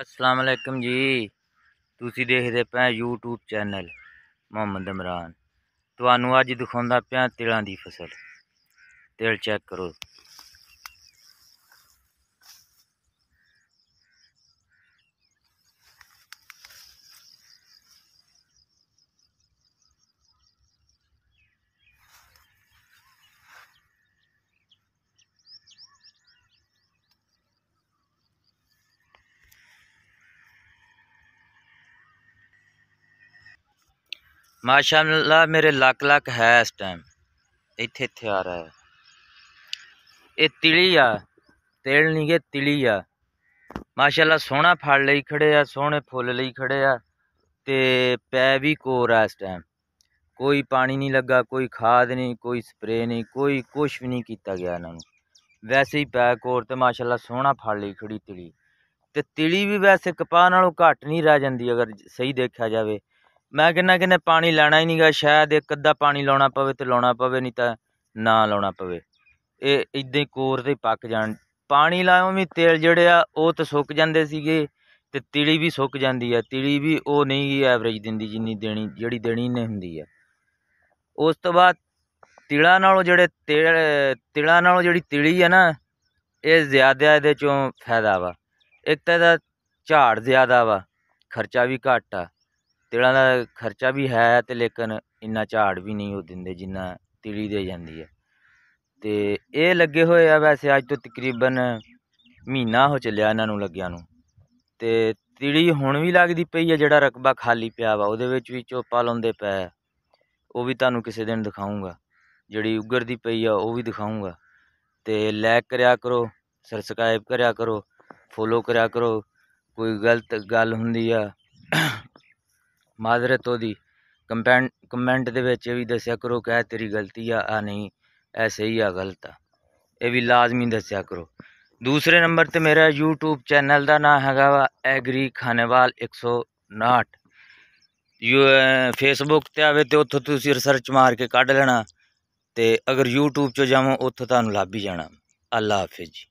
ਅਸਲਾਮ ਅਲੈਕਮ ਜੀ ਤੁਸੀਂ ਦੇਖਦੇ ਪਏ YouTube ਚੈਨਲ ਮੁਹੰਮਦ ਇਮਰਾਨ ਤੁਹਾਨੂੰ ਅੱਜ ਦਿਖਾਉਂਦਾ ਪਿਆ ਤਿਲਾਂ ਦੀ ਫਸਲ ਤਿਲ ਚੈੱਕ ਕਰੋ ਮਾਸ਼ਾਅੱਲਾ ਮੇਰੇ ਲੱਕ ਲੱਕ ਹੈ ਇਸ ਟਾਈਮ ਇੱਥੇ ਇੱਥੇ ਆ ਰਿਹਾ ਹੈ ਇਹ ਤਿਲੀ ਆ ਤੇਲ ਨਹੀਂ ਗੇ ਤਿਲੀ ਆ ਮਾਸ਼ਾਅੱਲਾ ਸੋਹਣਾ ਫੜ ਲਈ ਖੜੇ ਆ ਸੋਹਣੇ ਫੁੱਲ ਲਈ ਖੜੇ ਆ ਤੇ ਪੈ ਵੀ ਕੋਰ ਆ ਇਸ ਟਾਈਮ ਕੋਈ ਪਾਣੀ ਨਹੀਂ ਲੱਗਾ ਕੋਈ ਖਾਦ ਨਹੀਂ ਕੋਈ ਸਪਰੇ ਨਹੀਂ ਕੋਈ ਕੁਝ ਵੀ ਨਹੀਂ ਕੀਤਾ ਗਿਆ ਇਹਨਾਂ ਨੂੰ ਵੈਸੇ ਹੀ ਪੈ ਕੋਰ ਤੇ ਮਾਸ਼ਾਅੱਲਾ ਸੋਹਣਾ ਫੜ ਲਈ ਖੜੀ ਤਿਲੀ ਤੇ ਤਿਲੀ ਵੀ ਵੈਸੇ ਕਪਾਹ ਨਾਲੋਂ ਘੱਟ ਨਹੀਂ ਰਹਿ ਜਾਂਦੀ ਅਗਰ ਸਹੀ ਦੇਖਿਆ ਜਾਵੇ ਮੈਂ ਕਿੰਨਾ ਕਿੰਨੇ ਪਾਣੀ ਲੈਣਾ ਹੀ ਨਹੀਂਗਾ ਸ਼ਾਇਦ ਇੱਕ ਅੱਧਾ ਪਾਣੀ ਲਾਉਣਾ ਪਵੇ ਤੇ ਲਾਉਣਾ ਪਵੇ ਨਹੀਂ ਤਾਂ ਨਾ ਲਾਉਣਾ ਪਵੇ ਇਹ ਇਦਾਂ ਹੀ ਕੋਰ ਤੇ ਪੱਕ ਜਾਣ ਪਾਣੀ ਲਾਇਓ ਵੀ ਤੇਲ ਜਿਹੜੇ ਆ ਉਹ ਤਾਂ ਸੁੱਕ ਜਾਂਦੇ ਸੀਗੇ ਤੇ ਤੀੜੀ ਵੀ ਸੁੱਕ ਜਾਂਦੀ ਆ ਤੀੜੀ ਵੀ ਉਹ ਨਹੀਂ ਐਵਰੇਜ ਦਿੰਦੀ ਜਿੰਨੀ ਦੇਣੀ ਜਿਹੜੀ ਦੇਣੀ ਨੇ ਹੁੰਦੀ ਆ ਉਸ ਤੋਂ ਬਾਅਦ ਤੀੜਾ ਨਾਲੋਂ ਜਿਹੜੇ ਤੀੜਾ ਨਾਲੋਂ ਜਿਹੜੀ ਤੀੜੀ ਆ ਨਾ ਇਹ ਜ਼ਿਆਦਾ ਇਹਦੇ ਚੋਂ ਫਾਇਦਾ ਵਾ ਇੱਕ ਤਾਂ ਝਾੜ ਜ਼ਿਆਦਾ ਵਾ ਖਰਚਾ ਵੀ ਘੱਟ ਆ ਉਹਨਾਂ ਦਾ ਖਰਚਾ ਵੀ ਹੈ ਤੇ ਲੇਕਿਨ ਇੰਨਾ ਝਾੜ ਵੀ ਨਹੀਂ ਉਹ ਦਿੰਦੇ ਜਿੰਨਾ ਤਿੜੀ ਦੇ ਜਾਂਦੀ ਹੈ ਤੇ ਇਹ ਲੱਗੇ ਹੋਏ ਆ ਵੈਸੇ ਅੱਜ ਤੋਂ ਤਕਰੀਬਨ ਮਹੀਨਾ ਹੋ ਚੱਲਿਆ ਇਹਨਾਂ ਨੂੰ ਲੱਗਿਆਂ ਨੂੰ ਤੇ ਤਿੜੀ ਹੁਣ ਵੀ ਲੱਗਦੀ ਪਈ ਹੈ ਜਿਹੜਾ ਰਕਬਾ ਖਾਲੀ ਪਿਆ ਵਾ ਉਹਦੇ ਵਿੱਚ ਵੀ ਚੋਪਾ ਲਾਉਂਦੇ ਪਏ ਉਹ ਵੀ ਤੁਹਾਨੂੰ ਕਿਸੇ ਦਿਨ ਦਿਖਾਉਂਗਾ ਜਿਹੜੀ ਉਗਰਦੀ ਪਈ ਆ ਉਹ ਵੀ ਦਿਖਾਉਂਗਾ ਤੇ ਲਾਇਕ ਕਰਿਆ ਕਰੋ ਸਬਸਕ੍ਰਾਈਬ ਕਰਿਆ ਕਰੋ ਫੋਲੋ ਕਰਿਆ ਕਰੋ ਕੋਈ ਗਲਤ ਗੱਲ ਹੁੰਦੀ ਆ ਮਾਜ਼ਰਤ ਉਹਦੀ ਕਮੈਂਟ ਦੇ ਵਿੱਚ ਵੀ ਦੱਸਿਆ ਕਰੋ ਕਿ ਇਹ ਤੇਰੀ ਗਲਤੀ ਆ ਆ ਨਹੀਂ ਐ ਸਹੀ ਆ ਗਲਤ ਆ ਇਹ ਵੀ ਲਾਜ਼ਮੀ ਦੱਸਿਆ ਕਰੋ ਦੂਸਰੇ ਨੰਬਰ ਤੇ ਮੇਰਾ YouTube ਚੈਨਲ ਦਾ ਨਾਮ ਹੈਗਾ ਵਾ ਐਗਰੀ ਖਾਨੇਵਾਲ 159 ਯੂ ਫੇਸਬੁੱਕ ਤੇ ਆਵੇ ਤੇ ਉੱਥੋਂ ਤੁਸੀਂ ਰਿਸਰਚ ਮਾਰ ਕੇ ਕੱਢ ਲੈਣਾ ਤੇ ਅਗਰ YouTube 'ਚ ਜਾਵਾਂ ਉੱਥੋਂ ਤੁਹਾਨੂੰ ਲੱਭ ਹੀ ਜਾਣਾ ਅੱਲਾ ਹਾਫਿਜ਼